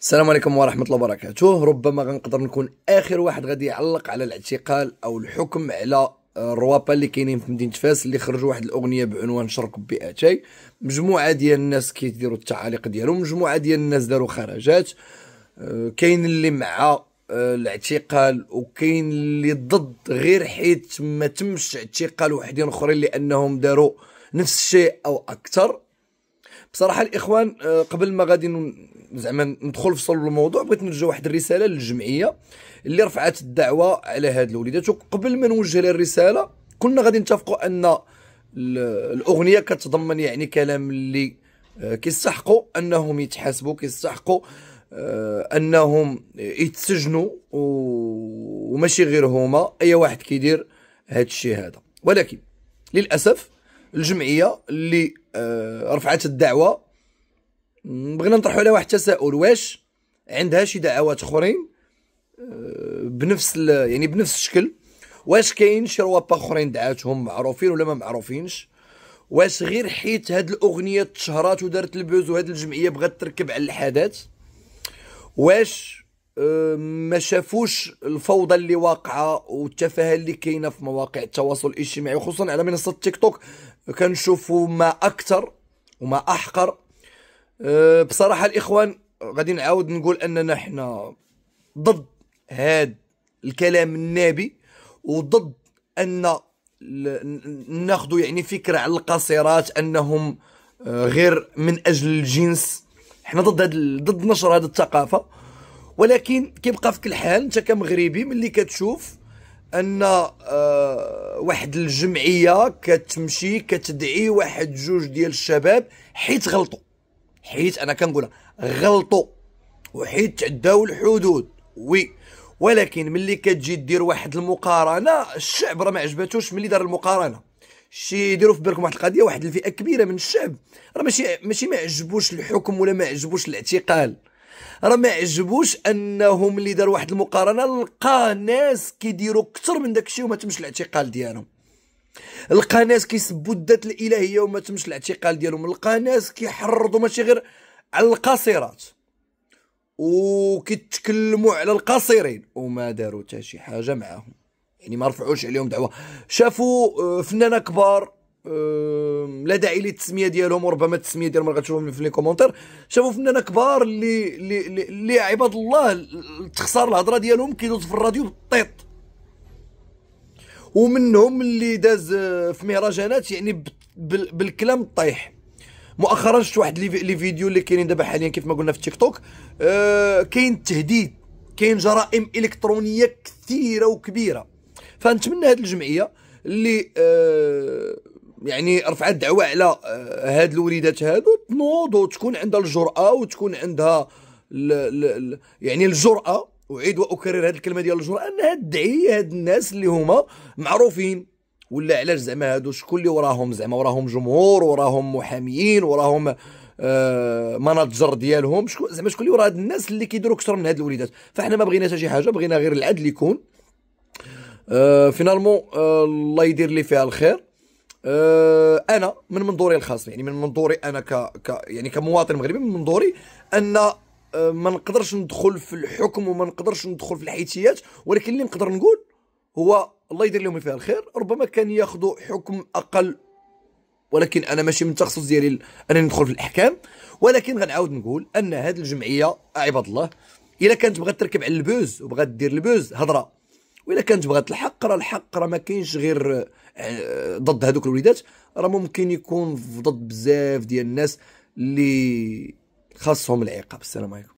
السلام عليكم ورحمة الله وبركاته ربما غنقدر نكون آخر واحد غادي يعلق على الاعتقال أو الحكم على الروابا اللي كاينين في مدينه فاس اللي خرجوا واحد الاغنيه بعنوان شرق باتاي مجموعه ديال الناس كيديروا التعاليق ديالهم مجموعه ديال الناس داروا خرجات آه، كاين اللي مع آه، الاعتقال وكاين اللي ضد غير حيت ما تمش اعتقال وحدين اخرين لانهم داروا نفس الشيء او اكثر بصراحه الاخوان آه، قبل ما غادي زعما ندخل في صلب الموضوع بغيت نرجع واحد الرساله للجمعيه اللي رفعت الدعوه على هاد الوليدات وقبل ما نوجه لها الرساله كنا غادي نتفقوا ان الاغنيه كتضمن يعني كلام اللي آه، كيستحقوا انهم يتحاسبوا كيستحقوا آه، انهم يتسجنوا وماشي غير هما اي واحد كيدير هاد الشيء هذا ولكن للاسف الجمعيه اللي آه، رفعت الدعوه بغينا نطرحوا عليها واحد التساؤل واش عندها شي دعوات اخرين آه، بنفس يعني بنفس الشكل واش كاين شي روابا اخرين دعاتهم معروفين ولا ما معروفينش واش غير حيت هاد الاغنيه تشهرات ودارت البوز وهاد الجمعيه بغات تركب على الحدث واش آه، ما شافوش الفوضى اللي واقعه والتفاهه اللي كاينه في مواقع التواصل الاجتماعي وخصوصا على منصه تيك توك كنشوفوا ما اكثر وما احقر أه، بصراحه الاخوان غادي نعاود نقول اننا حنا ضد هذا الكلام النابي وضد ان ناخذ يعني فكره على القاصرات انهم أه، غير من اجل الجنس حنا ضد هاد ضد نشر هذه الثقافه ولكن كيبقى فيك الحال انت كمغربي ملي كتشوف ان آه، واحد الجمعيه كتمشي كتدعي واحد جوج ديال الشباب حيت غلطوا حيت انا كنقولها غلطوا وحيت تعداو الحدود وي ولكن ملي كتجي دير واحد المقارنه الشعب راه ما عجباتوش ملي دار المقارنه شي يديروا في بالكم واحد القضيه واحد الفئه كبيره من الشعب راه ماشي ماشي ما عجبوش الحكم ولا ما عجبوش الاعتقال راه ما عجبوش انهم اللي دار واحد المقارنه لقى ناس كيديروا اكثر من داكشي وما تمش الاعتقال ديالهم لقى ناس كيسبوا الذات الالهيه وما تمش الاعتقال ديالهم لقى ناس كيحرضوا ماشي غير على القصيرات وكيتكلموا على القصيرين وما داروا حتى شي حاجه معاهم يعني ما رفعوش عليهم دعوه شافوا آه، فنانه كبار لا داعي للتسميه ديالهم وربما التسميه ديالهم غتشوفهم في لي كومونتير شافوا فنانه كبار اللي اللي اللي عباد الله تخسر الهضره ديالهم كيدوز في الراديو بالطيط ومنهم اللي داز آه، في مهرجانات يعني بالكلام الطايح مؤخرا شفت واحد لي فيديو اللي كاينين دابا حاليا كيف ما قلنا في تيك توك آه، كاين تهديد كاين جرائم الكترونيه كثيره وكبيره فنتمنى هذه الجمعيه اللي آه يعني رفعت دعوه على آه، هاد الوليدات هادو تنوض وتكون عندها الجراه وتكون عندها ل... ل... ل... يعني الجراه اعيد واكرر هذه الكلمه ديال الجراه انها تدعي هاد الناس اللي هما معروفين ولا علاش زعما هادو شكون اللي وراهم زعما وراهم جمهور وراهم محاميين وراهم آه مناجر ديالهم شكون زعما شكون اللي ورا هاد الناس اللي كيديروا اكثر من هاد الوليدات فاحنا ما بغيناش شي حاجه بغينا غير العدل يكون آه فينالمون آه الله يدير لي فيها الخير آه، انا من منظوري الخاص يعني من منظوري انا ك, ك يعني كمواطن مغربي من منظوري ان آه، ما نقدرش ندخل في الحكم وما نقدرش ندخل في الحيثيات ولكن اللي نقدر نقول هو الله يدير لهم فيها الخير ربما كان ياخذوا حكم اقل ولكن انا ماشي من التخصص ديالي انني ندخل في الاحكام ولكن غنعاود نقول ان هذه الجمعيه عباد الله إذا كانت بغات تركب على البوز وبغات دير البوز هضره والا كانت بغات الحق راه الحق راه ما كاينش غير آه، ضد هذوك الوليدات راه ممكن يكون ضد بزاف ديال الناس اللي خاصهم العقاب السلام عليكم